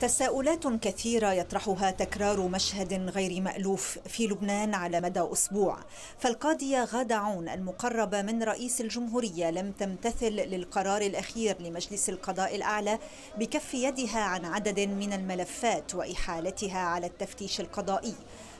تساؤلات كثيرة يطرحها تكرار مشهد غير مألوف في لبنان على مدى أسبوع فالقاضية غادة عون المقربة من رئيس الجمهورية لم تمتثل للقرار الأخير لمجلس القضاء الأعلى بكف يدها عن عدد من الملفات وإحالتها على التفتيش القضائي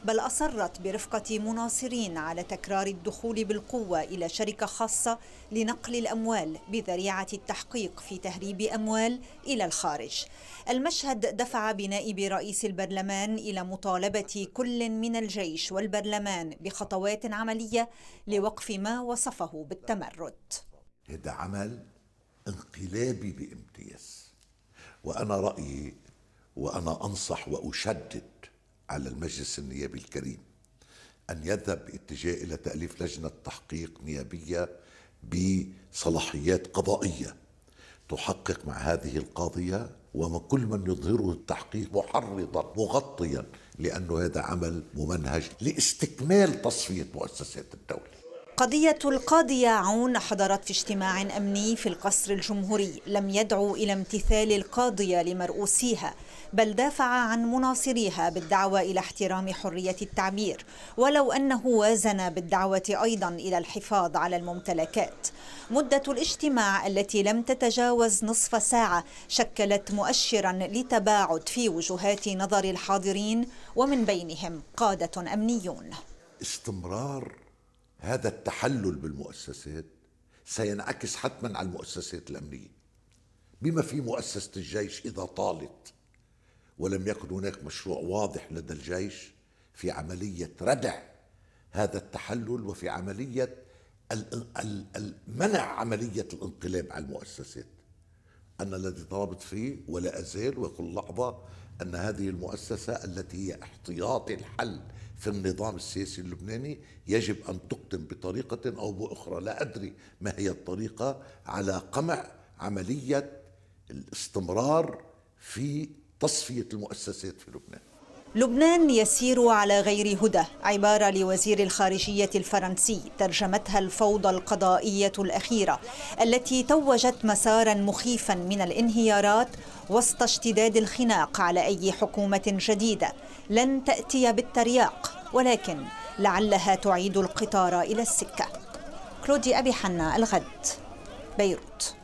بل أصرت برفقة مناصرين على تكرار الدخول بالقوة إلى شركة خاصة لنقل الأموال بذريعة التحقيق في تهريب أموال إلى الخارج المشهد دفع بنائب رئيس البرلمان إلى مطالبة كل من الجيش والبرلمان بخطوات عملية لوقف ما وصفه بالتمرد هذا عمل انقلابي بامتياز وأنا رأيي وأنا أنصح وأشدد على المجلس النيابي الكريم أن يذهب باتجاه إلى تأليف لجنة تحقيق نيابية بصلاحيات قضائية تحقق مع هذه القاضية وما كل من يظهره التحقيق محرضا مغطيا لأنه هذا عمل ممنهج لاستكمال تصفية مؤسسات الدولة قضية القاضي عون حضرت في اجتماع أمني في القصر الجمهوري لم يدعو إلى امتثال القاضية لمرؤوسيها بل دافع عن مناصريها بالدعوة إلى احترام حرية التعبير ولو أنه وازن بالدعوة أيضا إلى الحفاظ على الممتلكات مدة الاجتماع التي لم تتجاوز نصف ساعة شكلت مؤشرا لتباعد في وجهات نظر الحاضرين ومن بينهم قادة أمنيون استمرار هذا التحلل بالمؤسسات سينعكس حتما على المؤسسات الأمنية بما في مؤسسة الجيش إذا طالت ولم يكن هناك مشروع واضح لدى الجيش في عملية ردع هذا التحلل وفي عملية منع عملية الانقلاب على المؤسسات أنا الذي طلبت فيه ولا أزال وكل لحظة أن هذه المؤسسة التي هي احتياطي الحل في النظام السياسي اللبناني يجب أن تقدم بطريقة أو بأخرى لا أدري ما هي الطريقة على قمع عملية الاستمرار في تصفية المؤسسات في لبنان لبنان يسير على غير هدى عبارة لوزير الخارجية الفرنسي ترجمتها الفوضى القضائية الأخيرة التي توجت مسارا مخيفا من الانهيارات وسط اشتداد الخناق على أي حكومة جديدة لن تأتي بالترياق ولكن لعلها تعيد القطار إلى السكة كلودي أبي حنا الغد بيروت